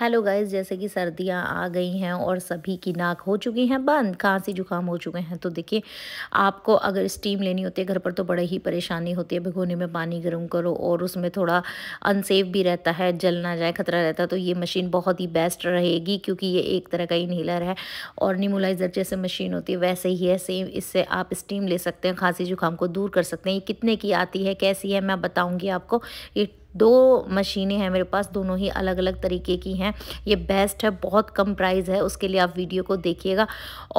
hello guys जैसे कि सर्दियां आ गई हैं और सभी की नाक हो चुकी हैं बंद खांसी जुकाम हो चुके हैं तो देखिए आपको अगर स्टीम लेनी होती है घर पर तो बड़ी ही परेशानी होती है भिगोने में पानी गर्म करो और उसमें थोड़ा अनसेफ भी रहता है जल ना जाए खतरा रहता है तो ये मशीन बहुत ही बेस्ट रहेगी क्योंकि ये एक तरह का इनहेलर है और निमोलाइज़र जैसे मशीन होती है वैसे ही है सेम इससे आप स्टीम ले सकते हैं खांसी जुकाम को दूर कर सकते हैं ये कितने की आती है कैसी है मैं बताऊँगी आपको ये दो मशीनें हैं मेरे पास दोनों ही अलग अलग तरीके की हैं ये बेस्ट है बहुत कम प्राइस है उसके लिए आप वीडियो को देखिएगा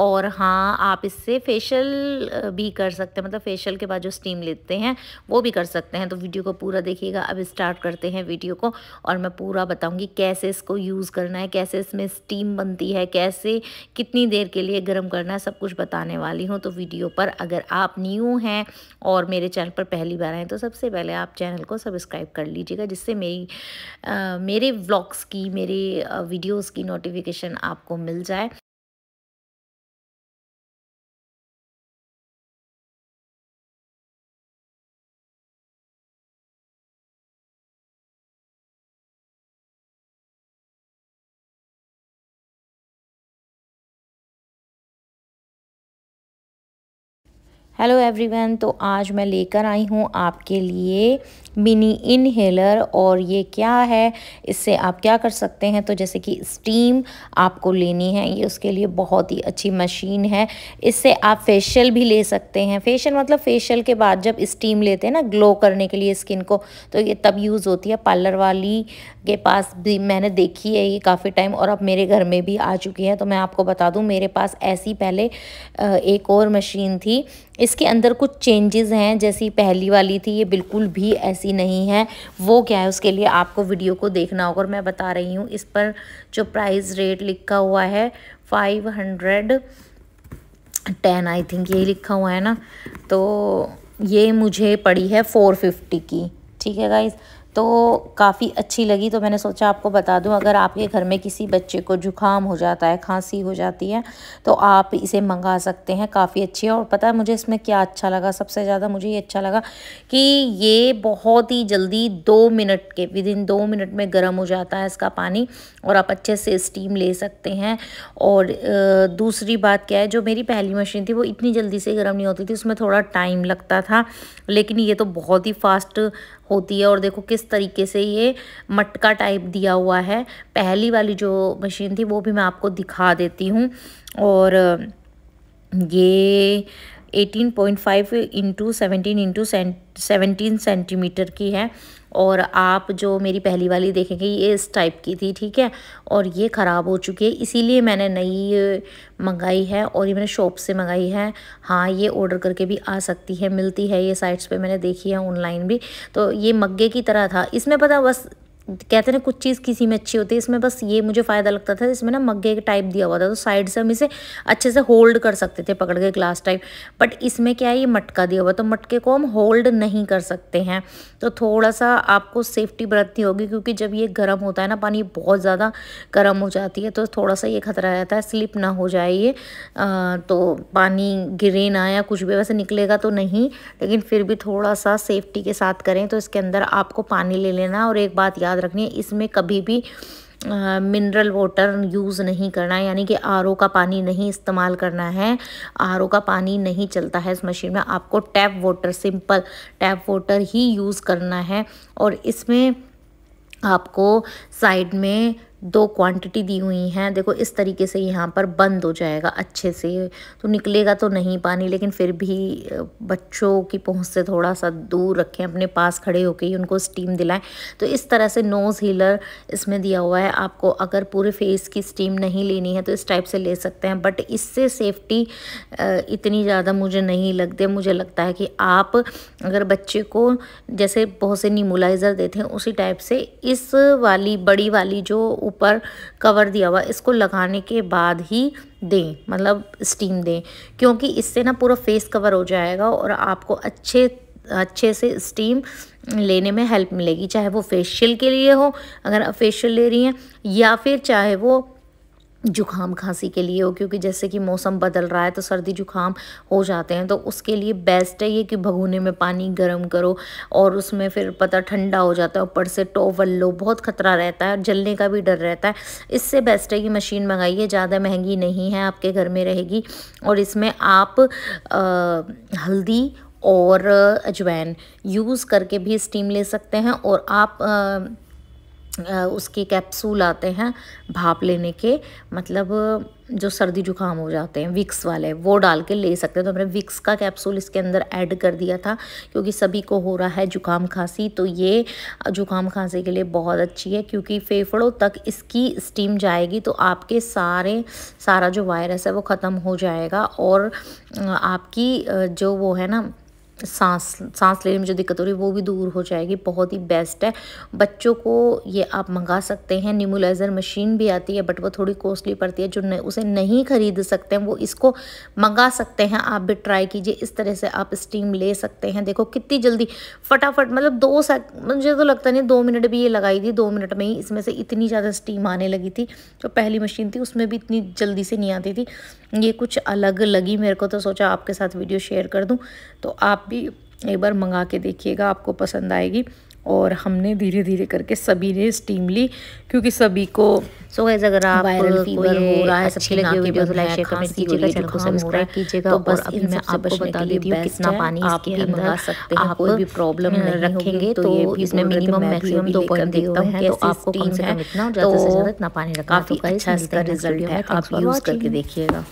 और हाँ आप इससे फेशियल भी कर सकते हैं मतलब फेशियल के बाद जो स्टीम लेते हैं वो भी कर सकते हैं तो वीडियो को पूरा देखिएगा अब स्टार्ट करते हैं वीडियो को और मैं पूरा बताऊँगी कैसे इसको यूज़ करना है कैसे इसमें स्टीम बनती है कैसे कितनी देर के लिए गर्म करना है सब कुछ बताने वाली हूँ तो वीडियो पर अगर आप न्यू हैं और मेरे चैनल पर पहली बार आए तो सबसे पहले आप चैनल को सब्सक्राइब कर लीजिए दीजिएगा जिससे मेरी आ, मेरे व्लॉग्स की मेरे वीडियोस की नोटिफिकेशन आपको मिल जाए हेलो एवरीवन तो आज मैं लेकर आई हूँ आपके लिए मिनी इनहेलर और ये क्या है इससे आप क्या कर सकते हैं तो जैसे कि स्टीम आपको लेनी है ये उसके लिए बहुत ही अच्छी मशीन है इससे आप फेशियल भी ले सकते हैं फेशियल मतलब फेशियल के बाद जब स्टीम लेते हैं ना ग्लो करने के लिए स्किन को तो ये तब यूज़ होती है पार्लर वाली के पास भी मैंने देखी है ये काफ़ी टाइम और अब मेरे घर में भी आ चुकी है तो मैं आपको बता दूँ मेरे पास ऐसी पहले एक और मशीन थी इसके अंदर कुछ चेंजेस हैं जैसी पहली वाली थी ये बिल्कुल भी ऐसी नहीं है वो क्या है उसके लिए आपको वीडियो को देखना होगा और मैं बता रही हूँ इस पर जो प्राइस रेट लिखा हुआ है five hundred ten I think ये लिखा हुआ है ना तो ये मुझे पड़ी है फ़ोर फिफ्टी की ठीक है गाइज़ तो काफ़ी अच्छी लगी तो मैंने सोचा आपको बता दूं अगर आपके घर में किसी बच्चे को जुकाम हो जाता है खांसी हो जाती है तो आप इसे मंगा सकते हैं काफ़ी अच्छी है और पता है मुझे इसमें क्या अच्छा लगा सबसे ज़्यादा मुझे ये अच्छा लगा कि ये बहुत ही जल्दी दो मिनट के विद इन दो मिनट में गर्म हो जाता है इसका पानी और आप अच्छे से स्टीम ले सकते हैं और दूसरी बात क्या है जो मेरी पहली मशीन थी वो इतनी जल्दी से गर्म नहीं होती थी उसमें थोड़ा टाइम लगता था लेकिन ये तो बहुत ही फास्ट होती है और देखो किस तरीके से ये मटका टाइप दिया हुआ है पहली वाली जो मशीन थी वो भी मैं आपको दिखा देती हूँ और ये 18.5 point five into seventeen into seventeen centimetre की है और आप जो मेरी पहली वाली देखेंगे ये इस टाइप की थी ठीक है और ये ख़राब हो चुकी है इसीलिए मैंने नई मंगाई है और ये मैंने शॉप से मंगाई है हाँ ये ऑर्डर करके भी आ सकती है मिलती है ये साइट्स पे मैंने देखी है ऑनलाइन भी तो ये मग्गे की तरह था इसमें पता बस कहते ना कुछ चीज़ किसी में अच्छी होती है इसमें बस ये मुझे फ़ायदा लगता था इसमें ना मग्गे का टाइप दिया हुआ था तो साइड से हम इसे अच्छे से होल्ड कर सकते थे पकड़ के ग्लास टाइप बट इसमें क्या है ये मटका दिया हुआ तो मटके को हम होल्ड नहीं कर सकते हैं तो थोड़ा सा आपको सेफ्टी बरतनी होगी क्योंकि जब ये गर्म होता है ना पानी बहुत ज़्यादा गर्म हो जाती है तो थोड़ा सा ये खतरा रहता है स्लिप ना हो जाए ये तो पानी गिरे ना या कुछ भी वैसे निकलेगा तो नहीं लेकिन फिर भी थोड़ा सा सेफ्टी के साथ करें तो इसके अंदर आपको पानी ले लेना और एक बात याद रखनी है इसमें कभी भी मिनरल वाटर यूज़ नहीं करना है यानी कि आर का पानी नहीं इस्तेमाल करना है आर का पानी नहीं चलता है इस मशीन में आपको tap water simple tap water ही यूज़ करना है और इसमें आपको साइड में दो क्वांटिटी दी हुई हैं देखो इस तरीके से यहाँ पर बंद हो जाएगा अच्छे से तो निकलेगा तो नहीं पानी लेकिन फिर भी बच्चों की पहुँच से थोड़ा सा दूर रखें अपने पास खड़े होकर ही उनको स्टीम दिलाएं तो इस तरह से नोज़ हीलर इसमें दिया हुआ है आपको अगर पूरे फेस की स्टीम नहीं लेनी है तो इस टाइप से ले सकते हैं बट इससे सेफ्टी इतनी ज़्यादा मुझे नहीं लगती मुझे लगता है कि आप अगर बच्चे को जैसे बहुत से नीमोलाइज़र देते हैं उसी टाइप से इस वाली बड़ी वाली जो ऊपर कवर दिया हुआ इसको लगाने के बाद ही दें मतलब स्टीम दें क्योंकि इससे ना पूरा फेस कवर हो जाएगा और आपको अच्छे अच्छे से स्टीम लेने में हेल्प मिलेगी चाहे वो फेशियल के लिए हो अगर आप फेशियल ले रही हैं या फिर चाहे वो जुखाम खांसी के लिए हो क्योंकि जैसे कि मौसम बदल रहा है तो सर्दी जुखाम हो जाते हैं तो उसके लिए बेस्ट है ये कि भगोने में पानी गर्म करो और उसमें फिर पता ठंडा हो जाता है ऊपर से टोवल लो बहुत खतरा रहता है जलने का भी डर रहता है इससे बेस्ट है कि मशीन मंगाइए ज़्यादा महंगी नहीं है आपके घर में रहेगी और इसमें आप आ, हल्दी और अजवैन यूज़ करके भी स्टीम ले सकते हैं और आप आ, उसके कैप्सूल आते हैं भाप लेने के मतलब जो सर्दी जुकाम हो जाते हैं विक्स वाले वो डाल के ले सकते हैं तो हमने विक्स का कैप्सूल इसके अंदर ऐड कर दिया था क्योंकि सभी को हो रहा है जुकाम खांसी तो ये जुकाम खांसी के लिए बहुत अच्छी है क्योंकि फेफड़ों तक इसकी स्टीम जाएगी तो आपके सारे सारा जो वायरस है वो ख़त्म हो जाएगा और आपकी जो वो है ना सांस सांस लेने में जो दिक्कत हो रही है वो भी दूर हो जाएगी बहुत ही बेस्ट है बच्चों को ये आप मंगा सकते हैं निमोलाइजर मशीन भी आती है बट वो थोड़ी कॉस्टली पड़ती है जो न, उसे नहीं ख़रीद सकते हैं वो इसको मंगा सकते हैं आप भी ट्राई कीजिए इस तरह से आप स्टीम ले सकते हैं देखो कितनी जल्दी फटाफट मतलब दो सेक मुझे तो लगता नहीं दो मिनट भी ये लगाई थी दो मिनट में ही इसमें से इतनी ज़्यादा स्टीम आने लगी थी जो पहली मशीन थी उसमें भी इतनी जल्दी से नहीं आती थी ये कुछ अलग लगी मेरे को तो सोचा आपके साथ वीडियो शेयर कर दूँ तो आप भी एक बार मंगा के देखिएगा आपको पसंद आएगी और हमने धीरे धीरे करके सभी ने स्टीम ली क्योंकि सभी को सो so अगर आप वायरल फीवर हो रहा है सबके लगे वीडियो तो लाइक शेयर कमेंट कीजिएगा चैनल को सब्सक्राइब कीजिएगा तो बस अभी मैं आपको बता देती हूँ कितना पानी आप अंदर आ सकते हैं कोई भी प्रॉब्लम हम्म, रखेंगे तो, तो ये इसमें मिनिमम मैक्सिमम दो पॉइंट देखता हूँ तो, तो आपको कम से कम इतना ज़्यादा से तो ज़्यादा इतना पानी रखा काफ़ी अच्छा इसका रिजल्ट है आप यूज़ करके देखिएगा